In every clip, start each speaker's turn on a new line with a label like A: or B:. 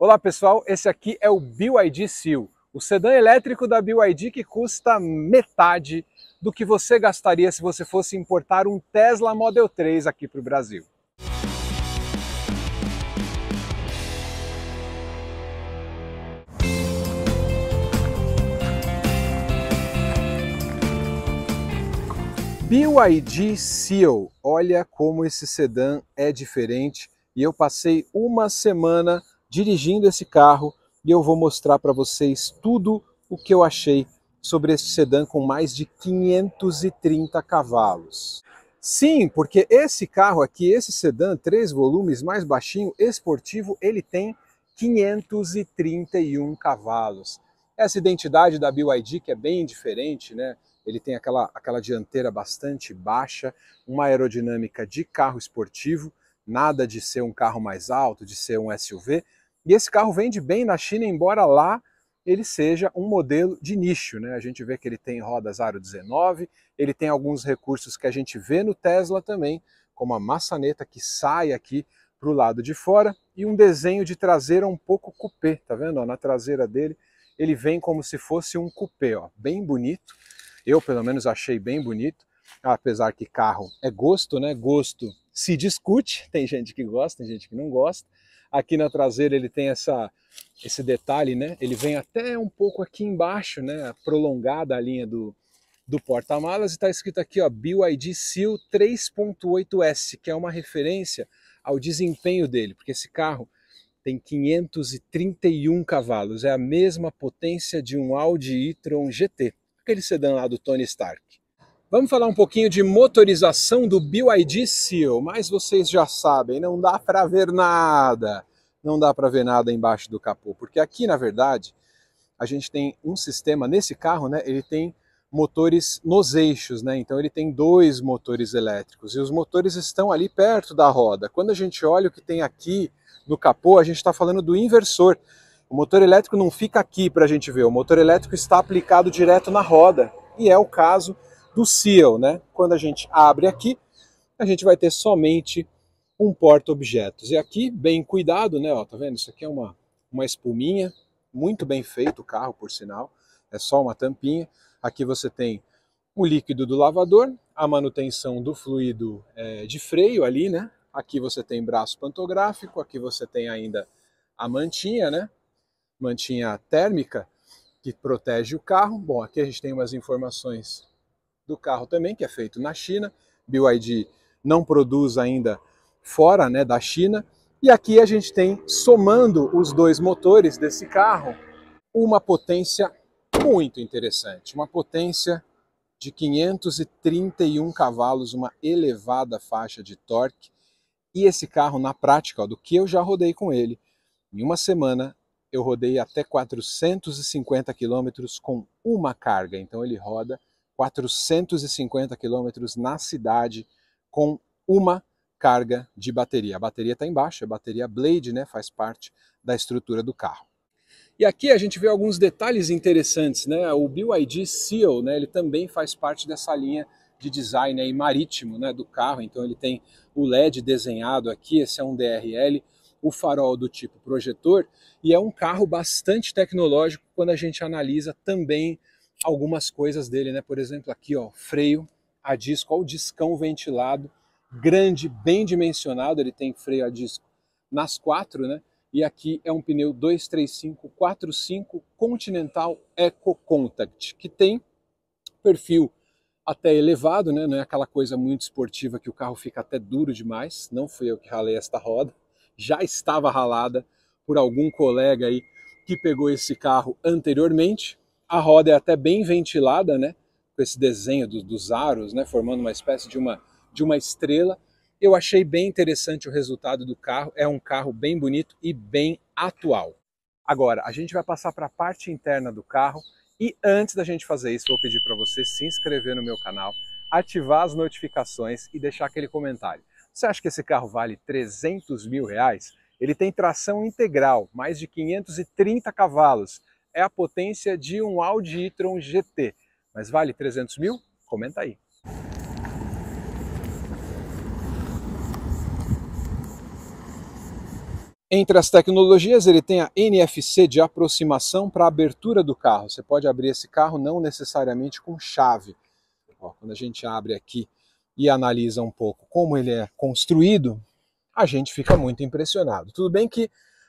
A: Olá pessoal, esse aqui é o BYD Seal, o sedã elétrico da BYD que custa metade do que você gastaria se você fosse importar um Tesla Model 3 aqui para o Brasil. BYD Seal, olha como esse sedã é diferente e eu passei uma semana dirigindo esse carro e eu vou mostrar para vocês tudo o que eu achei sobre este sedã com mais de 530 cavalos. Sim, porque esse carro aqui, esse sedã, três volumes, mais baixinho, esportivo, ele tem 531 cavalos. Essa identidade da BYD que é bem diferente, né? Ele tem aquela, aquela dianteira bastante baixa, uma aerodinâmica de carro esportivo, nada de ser um carro mais alto, de ser um SUV, e esse carro vende bem na China, embora lá ele seja um modelo de nicho. Né? A gente vê que ele tem rodas aro 19, ele tem alguns recursos que a gente vê no Tesla também, como a maçaneta que sai aqui para o lado de fora e um desenho de traseira um pouco coupé, tá vendo? Ó, na traseira dele ele vem como se fosse um coupé, ó, bem bonito. Eu pelo menos achei bem bonito, apesar que carro é gosto, né? Gosto se discute, tem gente que gosta, tem gente que não gosta. Aqui na traseira ele tem essa, esse detalhe, né? Ele vem até um pouco aqui embaixo, né? Prolongada a linha do, do porta-malas e está escrito aqui, ó, BYD Seal 3.8S, que é uma referência ao desempenho dele, porque esse carro tem 531 cavalos, é a mesma potência de um Audi e-tron GT, aquele sedã lá do Tony Stark. Vamos falar um pouquinho de motorização do BYD Seal, mas vocês já sabem, não dá para ver nada, não dá para ver nada embaixo do capô, porque aqui na verdade a gente tem um sistema, nesse carro né, ele tem motores nos eixos, né? então ele tem dois motores elétricos e os motores estão ali perto da roda. Quando a gente olha o que tem aqui no capô, a gente está falando do inversor. O motor elétrico não fica aqui para a gente ver, o motor elétrico está aplicado direto na roda e é o caso do Seal, né? Quando a gente abre aqui, a gente vai ter somente um porta-objetos. E aqui, bem cuidado, né? Ó, tá vendo? Isso aqui é uma, uma espuminha, muito bem feito o carro, por sinal. É só uma tampinha. Aqui você tem o líquido do lavador, a manutenção do fluido é, de freio ali, né? Aqui você tem braço pantográfico, aqui você tem ainda a mantinha, né? Mantinha térmica que protege o carro. Bom, aqui a gente tem umas informações do carro também, que é feito na China. BYD não produz ainda fora né, da China. E aqui a gente tem, somando os dois motores desse carro, uma potência muito interessante. Uma potência de 531 cavalos, uma elevada faixa de torque. E esse carro, na prática, ó, do que eu já rodei com ele, em uma semana eu rodei até 450 quilômetros com uma carga. Então ele roda 450 quilômetros na cidade com uma carga de bateria. A bateria está embaixo, a bateria Blade né, faz parte da estrutura do carro. E aqui a gente vê alguns detalhes interessantes, né? O BYD Seal, né, ele também faz parte dessa linha de design aí marítimo, né, do carro. Então ele tem o LED desenhado aqui, esse é um DRL, o farol do tipo projetor e é um carro bastante tecnológico quando a gente analisa também algumas coisas dele, né? Por exemplo, aqui, ó, freio a disco, ó, o discão ventilado, grande, bem dimensionado, ele tem freio a disco nas quatro, né? E aqui é um pneu 23545 Continental Eco Contact, que tem perfil até elevado, né? Não é aquela coisa muito esportiva que o carro fica até duro demais. Não fui eu que ralei esta roda, já estava ralada por algum colega aí que pegou esse carro anteriormente, a roda é até bem ventilada, né? Com esse desenho do, dos aros, né? Formando uma espécie de uma, de uma estrela. Eu achei bem interessante o resultado do carro. É um carro bem bonito e bem atual. Agora, a gente vai passar para a parte interna do carro. E antes da gente fazer isso, vou pedir para você se inscrever no meu canal, ativar as notificações e deixar aquele comentário. Você acha que esse carro vale 300 mil reais? Ele tem tração integral, mais de 530 cavalos é a potência de um Audi e-tron GT. Mas vale 300 mil? Comenta aí. Entre as tecnologias, ele tem a NFC de aproximação para abertura do carro. Você pode abrir esse carro não necessariamente com chave. Ó, quando a gente abre aqui e analisa um pouco como ele é construído, a gente fica muito impressionado. Tudo bem que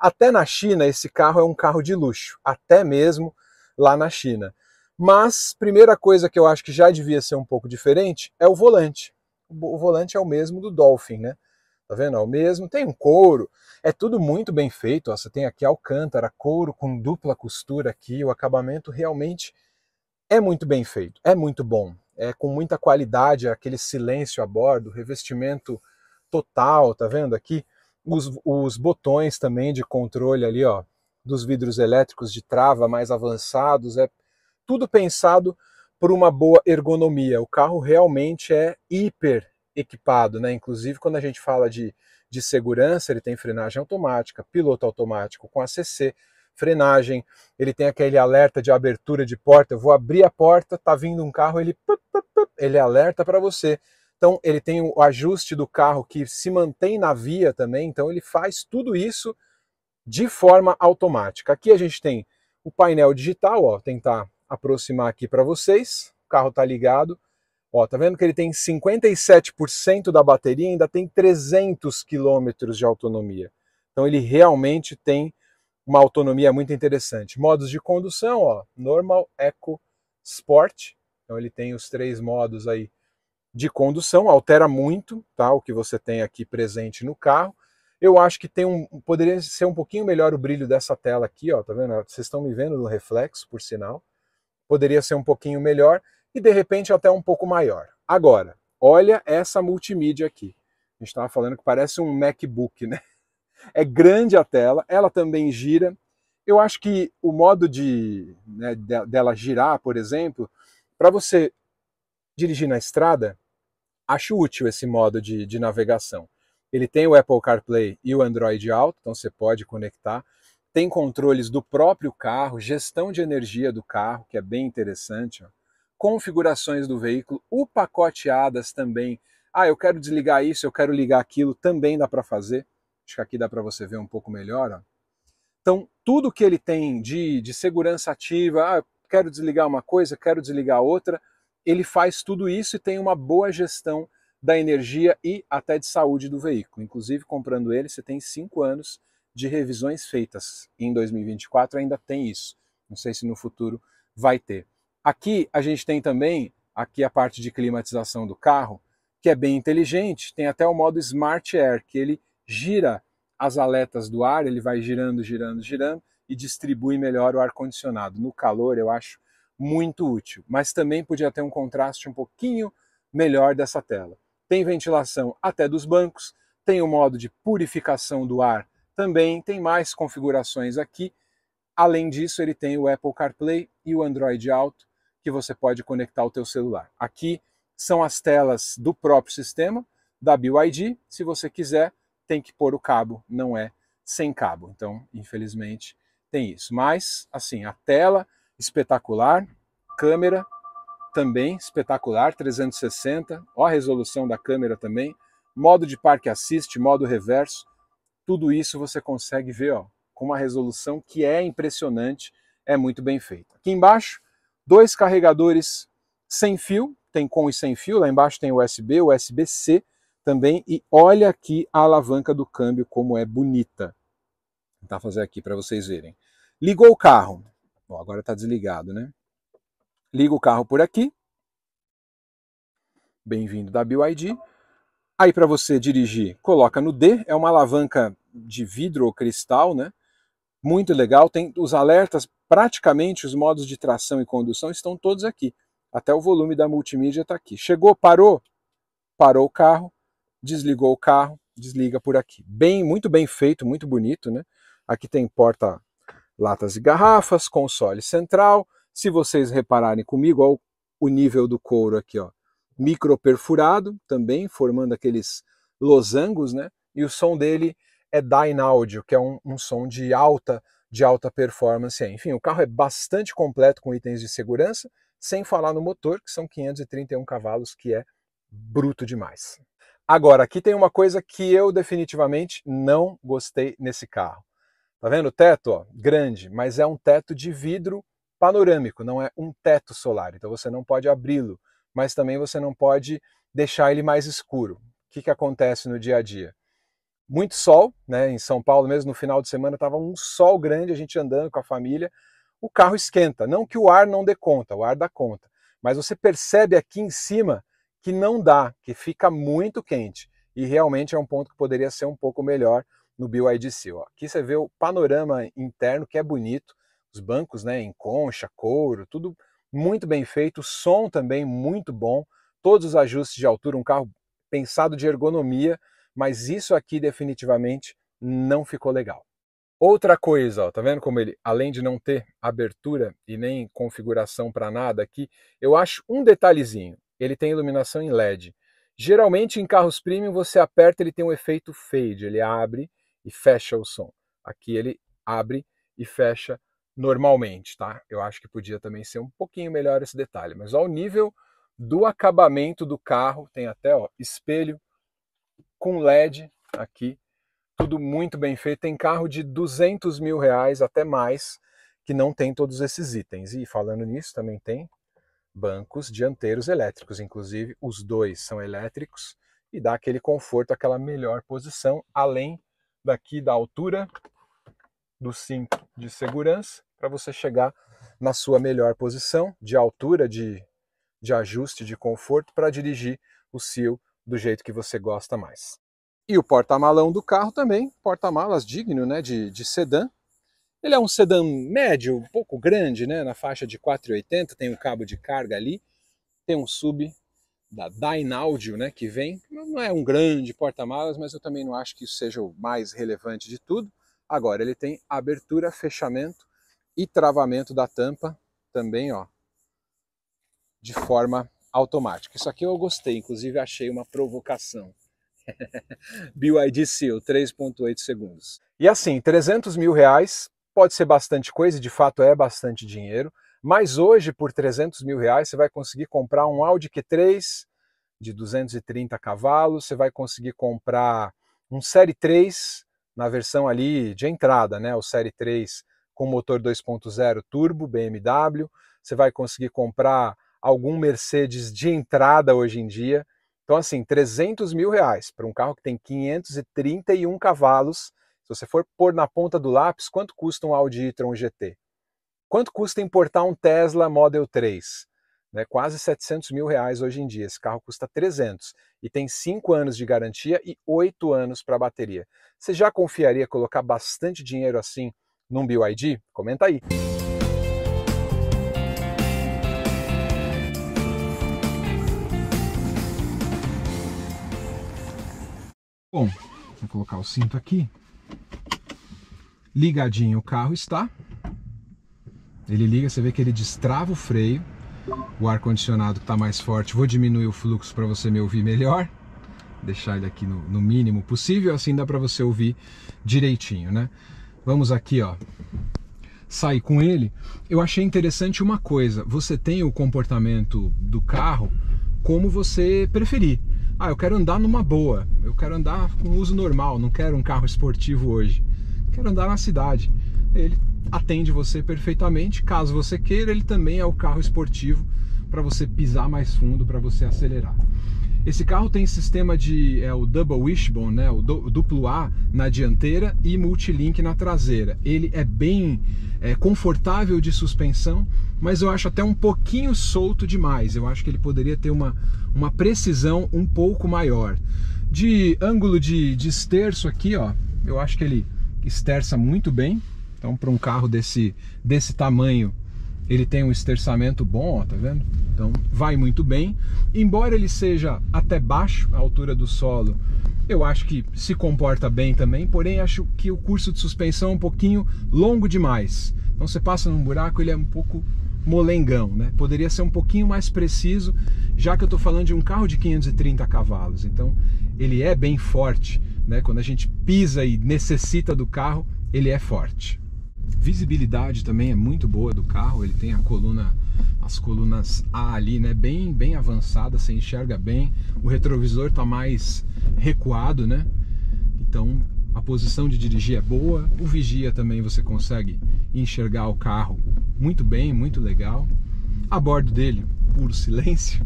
A: até na China, esse carro é um carro de luxo, até mesmo lá na China. Mas, primeira coisa que eu acho que já devia ser um pouco diferente é o volante. O volante é o mesmo do Dolphin, né? Tá vendo? É o mesmo, tem um couro, é tudo muito bem feito. Ó, você tem aqui alcântara, couro com dupla costura aqui, o acabamento realmente é muito bem feito, é muito bom. É com muita qualidade, aquele silêncio a bordo, revestimento total, tá vendo aqui? os, os botões também de controle ali, ó, dos vidros elétricos de trava mais avançados, é tudo pensado por uma boa ergonomia. O carro realmente é hiper equipado, né? Inclusive, quando a gente fala de, de segurança, ele tem frenagem automática, piloto automático com ACC, frenagem, ele tem aquele alerta de abertura de porta. Eu vou abrir a porta, tá vindo um carro, ele, ele alerta para você. Então ele tem o ajuste do carro que se mantém na via também, então ele faz tudo isso de forma automática. Aqui a gente tem o painel digital, ó, tentar aproximar aqui para vocês. O carro está ligado. Ó, tá vendo que ele tem 57% da bateria, ainda tem 300 quilômetros de autonomia. Então ele realmente tem uma autonomia muito interessante. Modos de condução, ó, normal, eco, sport. Então ele tem os três modos aí de condução, altera muito tá, o que você tem aqui presente no carro. Eu acho que tem um, poderia ser um pouquinho melhor o brilho dessa tela aqui, ó, tá vendo? Vocês estão me vendo no reflexo, por sinal. Poderia ser um pouquinho melhor e de repente até um pouco maior. Agora, olha essa multimídia aqui. A gente estava falando que parece um MacBook, né? É grande a tela, ela também gira. Eu acho que o modo de né, dela girar, por exemplo, para você dirigir na estrada, acho útil esse modo de, de navegação. Ele tem o Apple CarPlay e o Android Auto, então você pode conectar. Tem controles do próprio carro, gestão de energia do carro, que é bem interessante. Ó. Configurações do veículo, o pacoteadas também. Ah, eu quero desligar isso, eu quero ligar aquilo, também dá para fazer. Acho que aqui dá para você ver um pouco melhor. Ó. Então, tudo que ele tem de, de segurança ativa, ah, quero desligar uma coisa, quero desligar outra, ele faz tudo isso e tem uma boa gestão da energia e até de saúde do veículo. Inclusive, comprando ele, você tem cinco anos de revisões feitas. em 2024 ainda tem isso. Não sei se no futuro vai ter. Aqui a gente tem também aqui a parte de climatização do carro, que é bem inteligente. Tem até o modo Smart Air, que ele gira as aletas do ar, ele vai girando, girando, girando e distribui melhor o ar condicionado. No calor, eu acho muito útil, mas também podia ter um contraste um pouquinho melhor dessa tela. Tem ventilação até dos bancos, tem o modo de purificação do ar também, tem mais configurações aqui. Além disso, ele tem o Apple CarPlay e o Android Auto, que você pode conectar ao teu celular. Aqui são as telas do próprio sistema, da BYD. Se você quiser, tem que pôr o cabo, não é sem cabo. Então, infelizmente, tem isso. Mas, assim, a tela espetacular, câmera também espetacular, 360, ó a resolução da câmera também, modo de parque assist, modo reverso, tudo isso você consegue ver ó, com uma resolução que é impressionante, é muito bem feita. Aqui embaixo, dois carregadores sem fio, tem com e sem fio, lá embaixo tem USB, USB-C também, e olha aqui a alavanca do câmbio como é bonita. Vou tentar fazer aqui para vocês verem. Ligou o carro, Bom, agora está desligado, né? Liga o carro por aqui. Bem-vindo da BYD. Aí para você dirigir, coloca no D, é uma alavanca de vidro ou cristal, né? Muito legal, tem os alertas, praticamente os modos de tração e condução estão todos aqui. Até o volume da multimídia está aqui. Chegou, parou, parou o carro, desligou o carro, desliga por aqui. Bem, muito bem feito, muito bonito, né? Aqui tem porta latas e garrafas, console central. Se vocês repararem comigo, ó, o nível do couro aqui, ó, micro perfurado também, formando aqueles losangos, né? E o som dele é dynáudio, que é um, um som de alta de alta performance. É, enfim, o carro é bastante completo com itens de segurança, sem falar no motor, que são 531 cavalos, que é bruto demais. Agora, aqui tem uma coisa que eu definitivamente não gostei nesse carro. Tá vendo o teto? Ó, grande, mas é um teto de vidro panorâmico, não é um teto solar. Então você não pode abri-lo, mas também você não pode deixar ele mais escuro. O que, que acontece no dia a dia? Muito sol, né? Em São Paulo, mesmo no final de semana, estava um sol grande, a gente andando com a família. O carro esquenta. Não que o ar não dê conta, o ar dá conta. Mas você percebe aqui em cima que não dá, que fica muito quente. E realmente é um ponto que poderia ser um pouco melhor no BYDC. Ó. Aqui você vê o panorama interno que é bonito, os bancos né, em concha, couro, tudo muito bem feito, o som também muito bom, todos os ajustes de altura, um carro pensado de ergonomia, mas isso aqui definitivamente não ficou legal. Outra coisa, ó, tá vendo como ele, além de não ter abertura e nem configuração para nada aqui, eu acho um detalhezinho. Ele tem iluminação em LED. Geralmente em carros premium você aperta, ele tem um efeito fade, ele abre e fecha o som. Aqui ele abre e fecha normalmente, tá? Eu acho que podia também ser um pouquinho melhor esse detalhe, mas ao nível do acabamento do carro, tem até ó, espelho com LED aqui, tudo muito bem feito. Tem carro de 200 mil reais até mais que não tem todos esses itens. E falando nisso, também tem bancos dianteiros elétricos, inclusive os dois são elétricos e dá aquele conforto, aquela melhor posição, além daqui da altura do cinto de segurança para você chegar na sua melhor posição de altura, de, de ajuste, de conforto para dirigir o SEAL do jeito que você gosta mais. E o porta-malão do carro também, porta-malas digno né, de, de sedã. Ele é um sedã médio, um pouco grande, né, na faixa de 4,80, tem um cabo de carga ali, tem um sub da Dynaaudio, né, que vem, não é um grande porta-malas, mas eu também não acho que isso seja o mais relevante de tudo. Agora, ele tem abertura, fechamento e travamento da tampa também, ó, de forma automática. Isso aqui eu gostei, inclusive achei uma provocação. BYD Seal, 3.8 segundos. E assim, 300 mil reais pode ser bastante coisa, e de fato é bastante dinheiro, mas hoje, por 300 mil reais, você vai conseguir comprar um Audi Q3 de 230 cavalos, você vai conseguir comprar um Série 3 na versão ali de entrada, né? O Série 3 com motor 2.0 turbo BMW, você vai conseguir comprar algum Mercedes de entrada hoje em dia. Então, assim, 300 mil reais para um carro que tem 531 cavalos. Se você for pôr na ponta do lápis, quanto custa um Audi e-tron GT? Quanto custa importar um Tesla Model 3? Né, quase 700 mil reais hoje em dia. Esse carro custa 300 e tem 5 anos de garantia e 8 anos para bateria. Você já confiaria colocar bastante dinheiro assim num BYD? Comenta aí. Bom, vou colocar o cinto aqui. Ligadinho o carro está, ele liga, você vê que ele destrava o freio, o ar-condicionado está mais forte. Vou diminuir o fluxo para você me ouvir melhor, deixar ele aqui no, no mínimo possível, assim dá para você ouvir direitinho, né? Vamos aqui, ó. Sair com ele. Eu achei interessante uma coisa: você tem o comportamento do carro como você preferir. Ah, eu quero andar numa boa, eu quero andar com uso normal, não quero um carro esportivo hoje, quero andar na cidade. Ele atende você perfeitamente. Caso você queira, ele também é o carro esportivo para você pisar mais fundo, para você acelerar. Esse carro tem sistema de é o double wishbone, né, o duplo A na dianteira e multilink na traseira. Ele é bem é, confortável de suspensão, mas eu acho até um pouquinho solto demais. Eu acho que ele poderia ter uma, uma precisão um pouco maior. De ângulo de, de esterço aqui, ó, eu acho que ele esterça muito bem. Então, para um carro desse, desse tamanho, ele tem um esterçamento bom, ó, tá vendo? Então, vai muito bem. Embora ele seja até baixo, a altura do solo, eu acho que se comporta bem também, porém acho que o curso de suspensão é um pouquinho longo demais. Então você passa num buraco, ele é um pouco molengão, né? Poderia ser um pouquinho mais preciso, já que eu estou falando de um carro de 530 cavalos. Então ele é bem forte, né? Quando a gente pisa e necessita do carro, ele é forte. Visibilidade também é muito boa do carro, ele tem a coluna, as colunas A ali, né, bem, bem avançada, você enxerga bem. O retrovisor tá mais recuado, né? Então, a posição de dirigir é boa. O vigia também você consegue enxergar o carro muito bem, muito legal. A bordo dele, puro silêncio.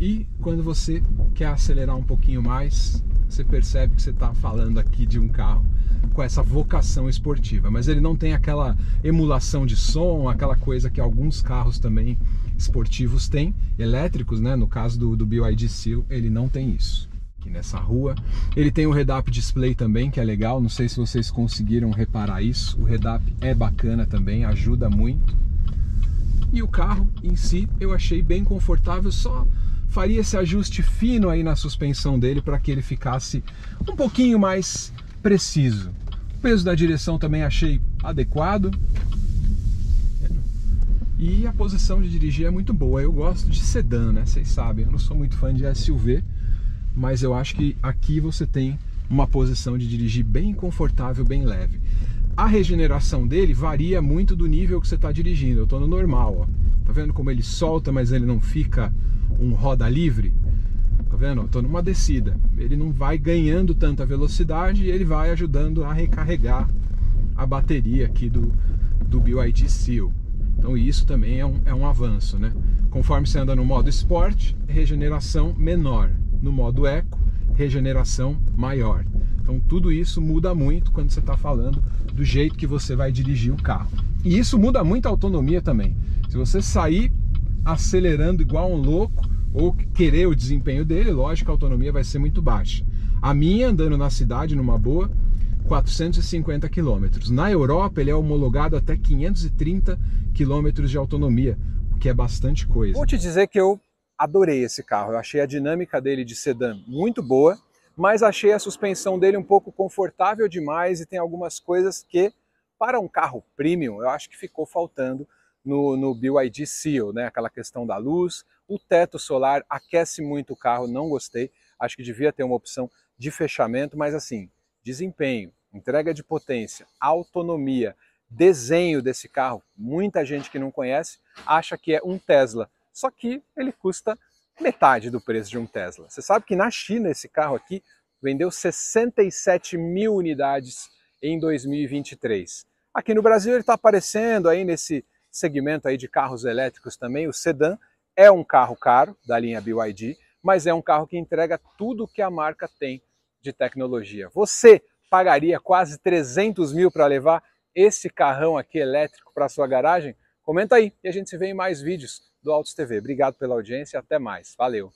A: E quando você quer acelerar um pouquinho mais, você percebe que você está falando aqui de um carro com essa vocação esportiva, mas ele não tem aquela emulação de som, aquela coisa que alguns carros também esportivos têm, elétricos, né? No caso do, do BYD Seal, ele não tem isso aqui nessa rua. Ele tem o Redap display também, que é legal. Não sei se vocês conseguiram reparar isso. O Redap é bacana também, ajuda muito. E o carro em si eu achei bem confortável, só faria esse ajuste fino aí na suspensão dele para que ele ficasse um pouquinho mais preciso. O peso da direção também achei adequado. E a posição de dirigir é muito boa. Eu gosto de sedã, né? Vocês sabem, eu não sou muito fã de SUV, mas eu acho que aqui você tem uma posição de dirigir bem confortável, bem leve. A regeneração dele varia muito do nível que você está dirigindo. Eu estou no normal, ó. Tá vendo como ele solta, mas ele não fica um roda livre? vendo? Estou numa descida. Ele não vai ganhando tanta velocidade e ele vai ajudando a recarregar a bateria aqui do, do BYD Seal. Então isso também é um, é um avanço, né? Conforme você anda no modo Sport, regeneração menor. No modo Eco, regeneração maior. Então tudo isso muda muito quando você está falando do jeito que você vai dirigir o carro. E isso muda muito a autonomia também. Se você sair acelerando igual um louco, ou querer o desempenho dele, lógico a autonomia vai ser muito baixa. A minha, andando na cidade numa boa, 450 km. Na Europa, ele é homologado até 530 km de autonomia, o que é bastante coisa. Vou te dizer que eu adorei esse carro. Eu achei a dinâmica dele de sedã muito boa, mas achei a suspensão dele um pouco confortável demais e tem algumas coisas que, para um carro premium, eu acho que ficou faltando no, no BYD Seal, né? aquela questão da luz, o teto solar aquece muito o carro, não gostei. Acho que devia ter uma opção de fechamento, mas assim, desempenho, entrega de potência, autonomia, desenho desse carro, muita gente que não conhece acha que é um Tesla, só que ele custa metade do preço de um Tesla. Você sabe que na China esse carro aqui vendeu 67 mil unidades em 2023. Aqui no Brasil ele está aparecendo aí nesse segmento aí de carros elétricos também, o sedã, é um carro caro da linha BYD, mas é um carro que entrega tudo que a marca tem de tecnologia. Você pagaria quase 300 mil para levar esse carrão aqui elétrico para sua garagem? Comenta aí e a gente se vê em mais vídeos do Autos TV. Obrigado pela audiência, até mais. Valeu!